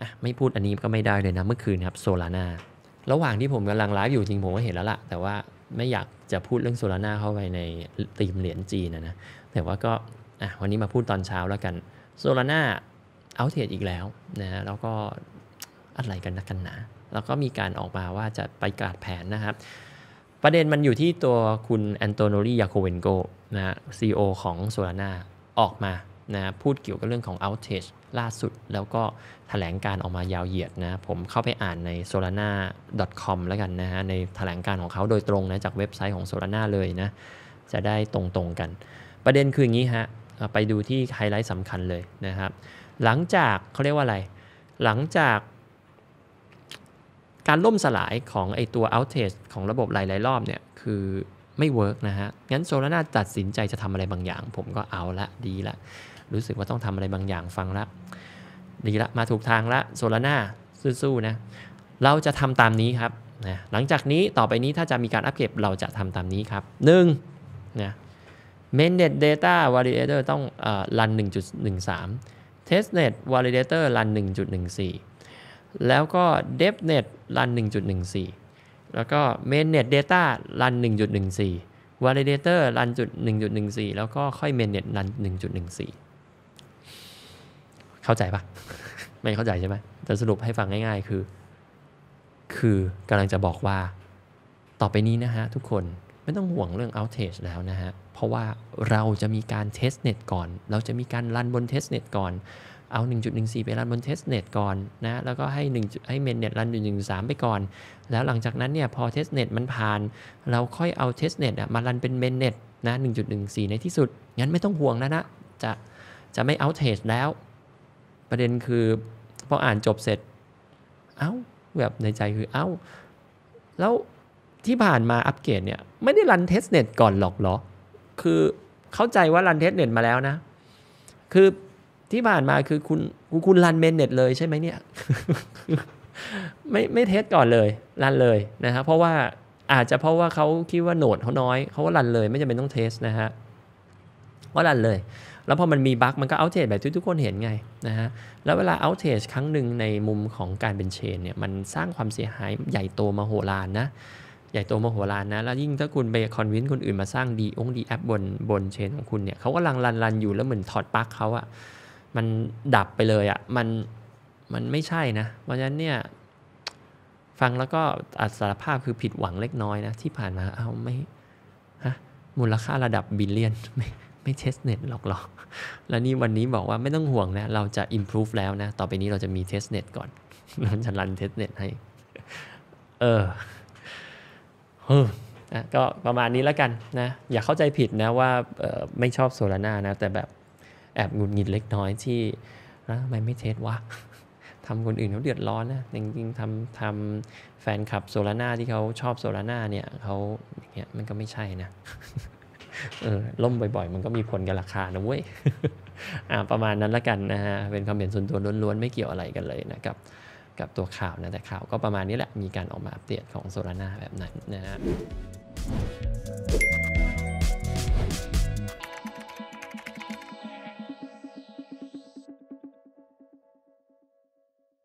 อ่ะไม่พูดอันนี้ก็ไม่ได้เลยนะ เมื่อคืนครับโซลาร่าระหว่างที่ผมกำลังไลฟ์อยู่จริงผมก็เห็นแล้วล่ะ แต่ว่าไม่อยากจะพูดเรื่องโซลาร่าเข้าไปในตีมเหรียญจีนนะนะแต่ว่าก็อ่ะวันนี้มาพูดตอนเช้าแล้วกันโซลาร่าเอาเทรดอีกแล้วนะแล้วก็อะไรกันนะกันหนาแล้วก็มีการออกมาว่าจะไปกาดแผนนะครับ ประเด็นมันอยู่ที่ตัวคุณแอนโตโนลียาโคเวนโกนะซีอของโซลาร่าออกมานะพูดเกี่ยวกับเรื่องของ outage ล่าสุดแล้วก็แถลงการออกมายาวเหยียดนะ ผมเข้าไปอ่านใน solana.com แล้วกันนะฮะ ในแถลงการของเขาโดยตรงนะจากเว็บไซต์ของ solana เลยนะ จะได้ตรงๆกัน ประเด็นคืออย่างนี้ฮะไปดูที่ไฮไลท์สำคัญเลยนะครับหลังจากเขาเรียกว่าอะไร หลังจากการล่มสลายของไอตัว outage ของระบบหลายๆ รอบเนี่ยคือไม่เวิร์กนะฮะ งั้นโซลาร่าตัดสินใจจะทำอะไรบางอย่าง ผมก็เอาละ ดีละ รู้สึกว่าต้องทำอะไรบางอย่างฟังละ ดีละ มาถูกทางละ โซลาร่าสู้ๆนะ เราจะทำตามนี้ครับ นะหลังจากนี้ต่อไปนี้ถ้าจะมีการอัปเดตเราจะทำตามนี้ครับ1นะ mainnet data validator ต้องรัน 1.13 testnet validator รัน 1.14 แล้วก็ devnet รัน 1.14แล้วก็ mainnet data รัน1.14 validator รัน1.14 แล้วก็ค่อย mainnet รัน1.14 เข้าใจปะไม่เข้าใจใช่ไหมแต่สรุปให้ฟังง่ายๆ คือ คือกำลังจะบอกว่าต่อไปนี้นะฮะทุกคนไม่ต้องห่วงเรื่อง outage แล้วนะฮะ เพราะว่าเราจะมีการ testnet ก่อน เราจะมีการรันบน testnet ก่อนเอา 1.14 ไปรันบนเทสเน็ตก่อนนะ แล้วก็ให้ 1 ให้เมนเน็ตรัน1.13 ไปก่อน แล้วหลังจากนั้นเนี่ยพอเทสเน็ตมันผ่าน เราค่อยเอาเน็ตอ่ะมารันเป็นเมนเน็ตนะ 1.14 ในที่สุด งั้นไม่ต้องห่วงแล้วนะ จะจะไม่ outage แล้ว ประเด็นคือ พออ่านจบเสร็จ เอา้าแบบในใจคือ เอา้า แล้ว ที่ผ่านมาอัปเกรดเนี่ย ไม่ได้รันเทสเน็ตก่อนหรอกหรอ คือเข้าใจว่ารันเทสเน็ตมาแล้วนะ คือที่ผ่านมาคือคุณคุณรันเมนเน็ตเลยใช่ไหมเนี่ยไม่ไม่เทสก่อนเลยรันเลยนะครับเพราะว่าอาจจะเพราะว่าเขาคิดว่าโหนดเขาน้อย เขาก็รันเลยไม่จำเป็นต้องเทสนะฮะ่ารันเลย แล้วพอมันมีบั๊กมันก็เอาเทสแบบที่ทุกคนเห็นไงนะฮะแล้วเวลาเอาเทสครั้งหนึ่งในมุมของการเป็นเชนเนี่ยมันสร้างความเสียหายใหญ่โตมโหฬารนะ ใหญ่โตมโหฬารนะแล้วยิ่งถ้าคุณไปคอนวินคนอื่นมาสร้างดีองดีแอปบนบนเชน ของคุณเนี่ยเขากำลังรันรันอยู่แล้วเหมือนถอดปลั๊กเขาอะมันดับไปเลยอะ่ะมันมันไม่ใช่นะ เพราะฉะนั้นเนี่ย ฟังแล้วก็อัสารภาพคือผิดหวังเล็กน้อยนะ ที่ผ่านมาเอาไม่ฮะมูลค่าระดับบิลเลียนไม่ไม่เทสเน็ตหรอกหรอก แล้วนี่วันนี้บอกว่าไม่ต้องห่วงนะ เราจะ improve แล้วนะ ต่อไปนี้เราจะมีเทสเน็ตก่อนเราจะรันเทสเน็ตให้เออเออนะก็ประมาณนี้แล้วกันนะ อย่าเข้าใจผิดนะว่าไม่ชอบโซลาร่านะ แต่แบบแอบหงุดหงิดเล็กน้อยที่ทำไมไม่เทสวะทำคนอื่นเขาเดือดร้อนนะจริงๆทำทำแฟนคลับโซลาร่าที่เขาชอบโซลาร่าเนี่ยเขาอย่างเงี้ยมันก็ไม่ใช่นะเออล่มบ่อย ๆมันก็มีผลกับราคา นะเว้ยอ่าประมาณนั้นละกันนะฮะ เป็นความเห็นส่วนตัวล้วนๆ ไม่เกี่ยวอะไรกันเลยนะครับกับตัวข่าวนะ แต่ข่าวก็ประมาณนี้แหละ มีการออกมาอัปเดตของโซลาร่าแบบนั้นนะฮะ